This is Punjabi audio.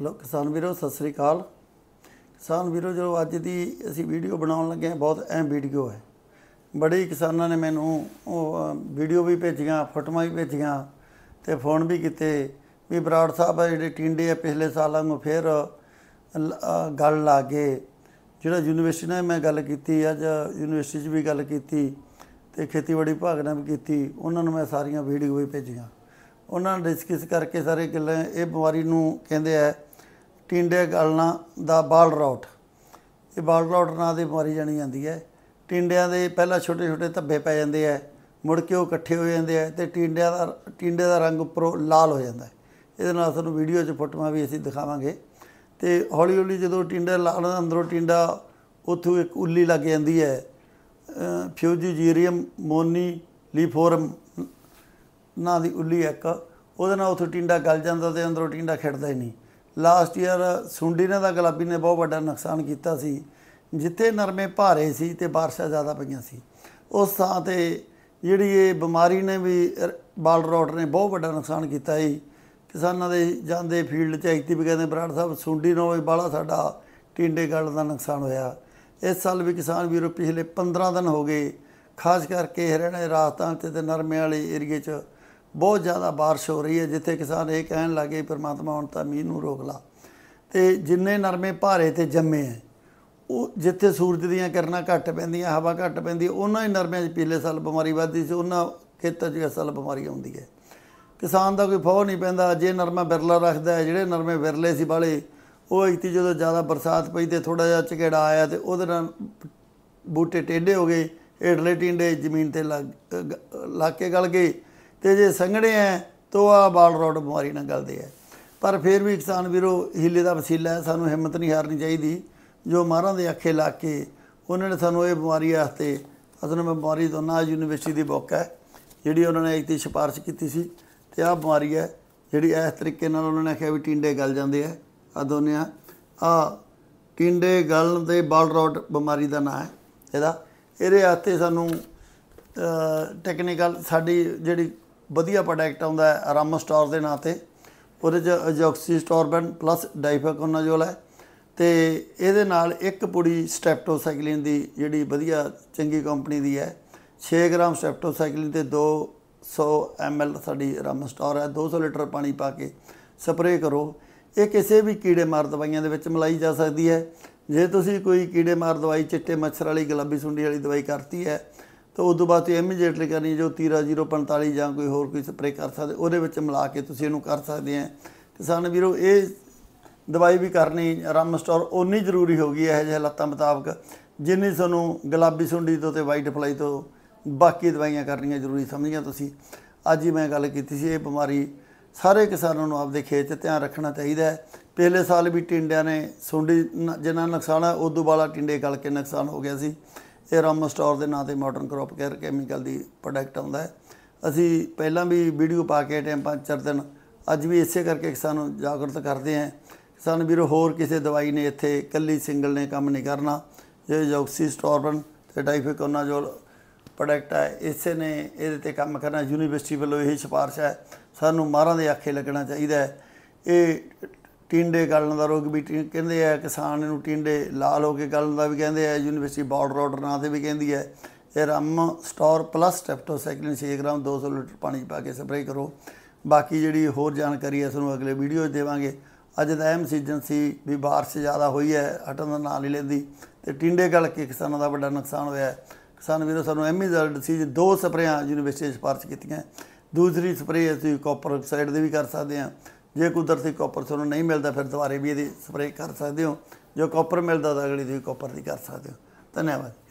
ਹਲੋ ਕਿਸਾਨ ਵੀਰੋ ਸਤਿ ਸ੍ਰੀ ਅਕਾਲ ਕਿਸਾਨ ਵੀਰੋ ਜੋ ਅੱਜ ਦੀ ਅਸੀਂ ਵੀਡੀਓ ਬਣਾਉਣ ਲੱਗੇ ਹਾਂ ਬਹੁਤ ਐਮ ਵੀਡੀਓ ਹੈ ਬੜੇ ਕਿਸਾਨਾਂ ਨੇ ਮੈਨੂੰ ਉਹ ਵੀਡੀਓ ਵੀ ਭੇਜੀਆਂ ਫੋਟੋਆਂ ਵੀ ਭੇਜੀਆਂ ਤੇ ਫੋਨ ਵੀ ਕੀਤੇ ਵੀ ਬਰਾੜ ਸਾਹਿਬ ਜਿਹੜੇ ਟਿੰਡੇ ਆ ਪਿਛਲੇ ਸਾਲਾਂ ਨੂੰ ਫੇਰ ਗੱਲ ਲਾ ਕੇ ਜਿਹੜਾ ਯੂਨੀਵਰਸਿਟੀ ਨਾਲ ਮੈਂ ਗੱਲ ਕੀਤੀ ਅੱਜ ਯੂਨੀਵਰਸਿਟੀ 'ਚ ਵੀ ਗੱਲ ਕੀਤੀ ਤੇ ਖੇਤੀਬਾੜੀ ਵਿਭਾਗ ਨਾਲ ਵੀ ਕੀਤੀ ਉਹਨਾਂ ਨੂੰ ਮੈਂ ਸਾਰੀਆਂ ਵੀਡੀਓ ਵੀ ਭੇਜੀਆਂ ਉਹਨਾਂ ਨਾਲ ਡਿਸਕਸ ਕਰਕੇ ਸਾਰੇ ਗੱਲਾਂ ਇਹ ਬਿਮਾਰੀ ਨੂੰ ਕਹਿੰਦੇ ਆ ਟਿੰਡੇ ਗਲਣਾ ਦਾ ਬਾਲ ਰੌਟ ਇਹ ਬਾਲ ਰੌਟ ਨਾਂ ਦੀ ਬਿਮਾਰੀ ਜਾਣੀ ਜਾਂਦੀ ਹੈ ਟਿੰਡਿਆਂ ਦੇ ਪਹਿਲਾਂ ਛੋਟੇ ਛੋਟੇ ਧੱਬੇ ਪੈ ਜਾਂਦੇ ਆ ਮੁੜ ਕੇ ਉਹ ਇਕੱਠੇ ਹੋ ਜਾਂਦੇ ਆ ਤੇ ਟਿੰਡਿਆਂ ਦਾ ਟਿੰਡੇ ਦਾ ਰੰਗ ਉੱਪਰੋਂ ਲਾਲ ਹੋ ਜਾਂਦਾ ਇਹਦੇ ਨਾਲ ਤੁਹਾਨੂੰ ਵੀਡੀਓ 'ਚ ਫੋਟੋਆਂ ਵੀ ਅਸੀਂ ਦਿਖਾਵਾਂਗੇ ਤੇ ਹੌਲੀ ਹੌਲੀ ਜਦੋਂ ਟਿੰਡਾ ਲਾਲ ਅੰਦਰੋਂ ਟਿੰਡਾ ਉੱਥੋਂ ਇੱਕ ਉੱਲੀ ਲੱਗ ਜਾਂਦੀ ਹੈ ਫਿਊਜੀਰੀਅਮ ਮੋਨੀ ਲੀਫੋਰਮ ਨਾਂ ਦੀ ਉੱਲੀ ਇੱਕ ਉਹਦੇ ਨਾਲ ਉੱਥੋਂ ਟਿੰਡਾ ਗਲ ਜਾਂਦਾ ਤੇ ਅੰਦਰੋਂ ਟਿੰਡਾ ਖਿੜਦਾ ਹੀ ਨਹੀਂ ਲਾਸਟ ਈਅਰ ਸੁੰਡੀਨਾ ਦਾ ਗਲਾਬੀ ਨੇ ਬਹੁਤ ਵੱਡਾ ਨੁਕਸਾਨ ਕੀਤਾ ਸੀ ਜਿੱਥੇ ਨਰਮੇ ਭਾਰੇ ਸੀ ਤੇ ਬਾਰਸ਼ਾ ਜ਼ਿਆਦਾ ਪਈਆਂ ਸੀ ਉਸ ਥਾਂ ਤੇ ਜਿਹੜੀ ਇਹ ਬਿਮਾਰੀ ਨੇ ਵੀ ਬਾਲ ਰੋਟ ਨੇ ਬਹੁਤ ਵੱਡਾ ਨੁਕਸਾਨ ਕੀਤਾ ਹੈ ਕਿਸਾਨਾਂ ਦੇ ਜਾਂਦੇ ਫੀਲਡ 'ਚ ਐਕਟਿਵ ਵੀ ਕਹਿੰਦੇ ਬਰਾੜ ਸਾਹਿਬ ਸੁੰਡੀ ਨਾਲ ਵੀ ਬਾਲਾ ਸਾਡਾ ਟਿੰਡੇ ਗੱਲ ਦਾ ਨੁਕਸਾਨ ਹੋਇਆ ਇਸ ਸਾਲ ਵੀ ਕਿਸਾਨ ਵੀਰੋ ਪਿਛਲੇ 15 ਦਿਨ ਹੋ ਗਏ ਖਾਸ ਕਰਕੇ ਹਰਿਆਣਾ ਰਾਜਸਥਾਨ ਤੇ ਨਰਮੇ ਵਾਲੇ ਏਰੀਏ 'ਚ ਬਹੁਤ ਜ਼ਿਆਦਾ بارش ਹੋ ਰਹੀ ਹੈ ਜਿੱਥੇ ਕਿਸਾਨ ਇਹ ਕਹਿਣ ਲੱਗੇ ਪ੍ਰਮਾਤਮਾ ਹੁਣ ਤਾਂ ਮੀਂਹ ਨੂੰ ਰੋਕ ਲਾ ਤੇ ਜਿੰਨੇ ਨਰਮੇ ਭਾਰੇ ਤੇ ਜੰਮੇ ਆ ਉਹ ਜਿੱਥੇ ਸੂਰਜ ਦੀਆਂ ਕਿਰਨਾਂ ਘੱਟ ਪੈਂਦੀਆਂ ਹਵਾ ਘੱਟ ਪੈਂਦੀ ਉਹਨਾਂ ਹੀ ਨਰਮਿਆਂ 'ਚ ਪੀਲੇ ਸਾਲ ਬਿਮਾਰੀ ਵੱਧਦੀ ਸੀ ਉਹਨਾਂ ਖੇਤਾਂ 'ਚ ਇਸ ਸਾਲ ਬਿਮਾਰੀ ਆਉਂਦੀ ਹੈ ਕਿਸਾਨ ਦਾ ਕੋਈ ਫੋਹ ਨਹੀਂ ਪੈਂਦਾ ਜੇ ਨਰਮਾ ਬਿਰਲਾ ਰੱਖਦਾ ਹੈ ਜਿਹੜੇ ਨਰਮੇ ਵਿਰਲੇ ਸੀ ਬਾਲੇ ਉਹ ਇਤੀ ਜਦੋਂ ਜ਼ਿਆਦਾ ਬਰਸਾਤ ਪਈ ਤੇ ਥੋੜਾ ਜਿਹਾ ਝਗੜਾ ਆਇਆ ਤੇ ਉਹਦੇ ਨਾਲ ਬੂਟੇ ਟੇਢੇ ਹੋ ਗਏ ਏਡਲੇ ਟਿੰਡੇ ਜ਼ਮੀਨ ਤੇ ਲੱਗ ਕੇ ਗਲ ਗਏ ਤੇ ਜੇ ਸੰਘਣੇ ਐ ਤੋ ਆ ਬਾਲ ਰੋਡ ਬਿਮਾਰੀ ਨਾਲ ਗਲਦੇ ਐ ਪਰ ਫਿਰ ਵੀ ਕਿਸਾਨ ਵੀਰੋ ਹਿੱਲੇ ਦਾ ਵਸੀਲਾ ਐ ਸਾਨੂੰ ਹਿੰਮਤ ਨਹੀਂ ਹਾਰਨੀ ਚਾਹੀਦੀ ਜੋ ਮਾਰਾਂ ਦੇ ਅੱਖੇ ਲਾ ਕੇ ਉਹਨਾਂ ਨੇ ਸਾਨੂੰ ਇਹ ਬਿਮਾਰੀ ਆਸਤੇ ਅਸਨ ਬਿਮਾਰੀ ਤੋਂ ਨਾ ਯੂਨੀਵਰਸਿਟੀ ਦੀ ਬੁੱਕ ਐ ਜਿਹੜੀ ਉਹਨਾਂ ਨੇ ਇੱਕ ਦੀ ਸਿਫਾਰਿਸ਼ ਕੀਤੀ ਸੀ ਤੇ ਆ ਬਿਮਾਰੀ ਐ ਜਿਹੜੀ ਇਸ ਤਰੀਕੇ ਨਾਲ ਉਹਨਾਂ ਨੇ ਕਿਹਾ ਵੀ ਟਿੰਡੇ ਗਲ ਜਾਂਦੇ ਐ ਆ ਦੋਨਿਆਂ ਆ ਟਿੰਡੇ ਗਲ ਦੇ ਬਾਲ ਰੋਡ ਬਿਮਾਰੀ ਦਾ ਨਾਮ ਐ ਇਹਦਾ ਇਹਦੇ ਆਸਤੇ ਸਾਨੂੰ ਟੈਕਨੀਕਲ ਸਾਡੀ ਜਿਹੜੀ ਵਧੀਆ ਪ੍ਰੋਡਕਟ ਆਉਂਦਾ ਹੈ ਆਰਾਮ ਸਟੋਰ ਦੇ ਨਾਂ ਤੇ ਉਹਦੇ ਚ ਅਜੋਕਸੀ ਸਟੋਰਬਨ ਪਲੱਸ ਡਾਈਫਾਕੋਨਾਜ਼ੋਲ ਹੈ ਤੇ ਇਹਦੇ ਨਾਲ ਇੱਕ ਪੁੜੀ ਸਟੈਪਟੋਸਾਈਕਲਿਨ ਦੀ ਜਿਹੜੀ ਵਧੀਆ ਚੰਗੀ ਕੰਪਨੀ ਦੀ ਹੈ 6 ਗ੍ਰਾਮ ਸਟੈਪਟੋਸਾਈਕਲਿਨ ਤੇ 200 ਐਮਐਲ ਸਾਡੀ ਆਰਾਮ ਸਟੋਰ ਹੈ 200 ਲੀਟਰ ਪਾਣੀ ਪਾ ਕੇ ਸਪਰੇਅ ਕਰੋ ਇਹ ਕਿਸੇ ਵੀ ਕੀੜੇ ਮਾਰ ਦਵਾਈਆਂ ਦੇ ਵਿੱਚ ਮਲਾਈ ਜਾ ਸਕਦੀ ਹੈ ਜੇ ਤੁਸੀਂ ਕੋਈ ਕੀੜੇ ਮਾਰ ਦਵਾਈ ਚਿੱਟੇ ਮੱਛਰ ਵਾਲੀ ਗੁਲਾਬੀ ਸੁੰਡੀ ਵਾਲੀ ਦਵਾਈ ਕਰਤੀ ਹੈ ਤਾਂ ਉਸ ਤੋਂ ਬਾਅਦ ਤੁਸੀਂ ਇਮੀਡੀਏਟਲੀ ਕਰਨੀ ਜੋ 3045 ਜਾਂ ਕੋਈ ਹੋਰ ਕੋਈ ਸਪਰੇ ਕਰ ਸਕਦੇ ਉਹਦੇ ਵਿੱਚ ਮਿਲਾ ਕੇ ਤੁਸੀਂ ਇਹਨੂੰ ਕਰ ਸਕਦੇ ਆ ਕਿਸਾਨ ਵੀਰੋ ਇਹ ਦਵਾਈ ਵੀ ਕਰਨੀ ਰਮ ਸਟੋਰ ਓਨੀ ਜ਼ਰੂਰੀ ਹੋ ਗਈ ਹੈ ਜਿਹੇ ਹਾਲਾਤਾਂ ਮੁਤਾਬਕ ਜਿੰਨੀ ਤੁਹਾਨੂੰ ਗੁਲਾਬੀ ਸੁੰਡੀ ਤੋਂ ਤੇ ਵਾਈਟ ਫਲਾਈ ਤੋਂ ਬਾਕੀ ਦਵਾਈਆਂ ਕਰਨੀਆਂ ਜ਼ਰੂਰੀ ਸਮਝੀਆਂ ਤੁਸੀਂ ਅੱਜ ਹੀ ਮੈਂ ਗੱਲ ਕੀਤੀ ਸੀ ਇਹ ਬਿਮਾਰੀ ਸਾਰੇ ਕਿਸਾਨਾਂ ਨੂੰ ਆਪਦੇ ਖੇਤ 'ਚ ਧਿਆਨ ਰੱਖਣਾ ਚਾਹੀਦਾ ਹੈ ਪਿਛਲੇ ਸਾਲ ਵੀ ਟਿੰਡਿਆਂ ਨੇ ਸੁੰਡੀ ਜਿਨ੍ਹਾਂ ਨੁਕਸਾਨ ਆ ਉਦੋਂ ਵਾਲਾ ਟਿੰਡੇ ਗਲ ਕੇ ਨੁਕਸਾਨ ਹੋ ਗਿਆ ਸੀ ਇਹ ਰਮ ਸਟੋਰ ਦੇ ਨਾਂ ਤੇ ਮਾਡਰਨ ਕ੍ਰੌਪ ਕੇਅਰ ਕੈਮੀਕਲ ਦੀ ਪ੍ਰੋਡਕਟ ਆਉਂਦਾ ਹੈ ਅਸੀਂ ਪਹਿਲਾਂ ਵੀ ਵੀਡੀਓ ਪਾ ਕੇ ਟਾਈਮ ਪੰਜ ਚਾਰ ਦਿਨ ਅੱਜ ਵੀ ਇਸੇ ਕਰਕੇ ਕਿਸਾਨਾਂ ਨੂੰ ਜਾਗਰਤ ਕਰਦੇ ਆਂ ਕਿਸਾਨ ਵੀਰੋ ਹੋਰ ਕਿਸੇ ਦਵਾਈ ਨੇ ਇੱਥੇ ਇਕੱਲੀ ਸਿੰਗਲ ਨੇ ਕੰਮ ਨਹੀਂ ਕਰਨਾ ਜੇ ਜੌਕਸੀ ਸਟੋਰਨ ਤੇ ਜੋ ਪ੍ਰੋਡਕਟ ਹੈ ਇਸੇ ਨੇ ਇਹਦੇ ਤੇ ਕੰਮ ਕਰਨਾ ਯੂਨੀਵਰਸਿਟੀ ਵੱਲੋਂ ਇਹ ਸਿਫਾਰਿਸ਼ ਹੈ ਸਾਨੂੰ ਮਾਰਾਂ ਦੇ ਆਖੇ ਲੱਗਣਾ ਚਾਹੀਦਾ ਹੈ ਇਹ ਟਿੰਡੇ ਗਲਣ ਦਾ ਰੋਗ ਵੀ ਕਹਿੰਦੇ ਆ ਕਿਸਾਨ ਨੂੰ ਟਿੰਡੇ ਲਾਲ ਹੋ ਕੇ ਗਲਣ ਦਾ ਵੀ ਕਹਿੰਦੇ ਆ ਯੂਨੀਵਰਸਿਟੀ ਬਾਰਡਰ ਆਰਡਰ ਨਾਂ ਤੇ ਵੀ ਕਹਿੰਦੀ ਹੈ ਇਹ ਰਮ store plus streptocycline 6 gram 200 litre ਪਾਣੀ ਪਾ ਕੇ ਸਪਰੇਅ ਕਰੋ ਬਾਕੀ ਜਿਹੜੀ ਹੋਰ ਜਾਣਕਾਰੀ ਹੈ ਤੁਹਾਨੂੰ ਅਗਲੇ ਵੀਡੀਓ 'ਚ ਦੇਵਾਂਗੇ ਅੱਜ ਦਾ ਅਹਿਮ ਸੀਜ਼ਨ ਸੀ ਵੀ ਬਾਰਿਸ਼ ਜ਼ਿਆਦਾ ਹੋਈ ਹੈ ਹਟਣ ਦਾ ਨਾਂ ਨਹੀਂ ਲੈਂਦੀ ਤੇ ਟਿੰਡੇ ਗਲ ਕੇ ਕਿਸਾਨਾਂ ਦਾ ਵੱਡਾ ਨੁਕਸਾਨ ਹੋਇਆ ਕਿਸਾਨ ਵੀਰੋ ਸਾਨੂੰ ਐਮ ਰਿਜ਼ਲਟ ਸੀ ਦੋ ਸਪਰੇਆਂ ਯੂਨੀਵਰਸਿਟੀ ਸਿਫਾਰਸ਼ ਕੀਤੀਆਂ ਦੂਸਰੀ ਸਪਰੇਅ ਅਸੀਂ ਕਾਪਰ ਆਕਸਾਈਡ ਦੇ ਵੀ ਕਰ ਸਕਦੇ ਹਾਂ ਜੇ ਕੁਦਰਤੀ ਕਾਪਰ ਤੁਹਾਨੂੰ ਨਹੀਂ ਮਿਲਦਾ ਫਿਰ ਦੁਬਾਰੇ ਵੀ ਇਹਦੀ ਸਪਰੇਅ ਕਰ ਸਕਦੇ ਹੋ ਜੋ ਕਾਪਰ ਮਿਲਦਾ ਤਾਂ ਅਗਲੀ ਦੀ ਕਾਪਰ ਦੀ ਕਰ ਸਕਦੇ ਹੋ ਧੰਨਵਾਦ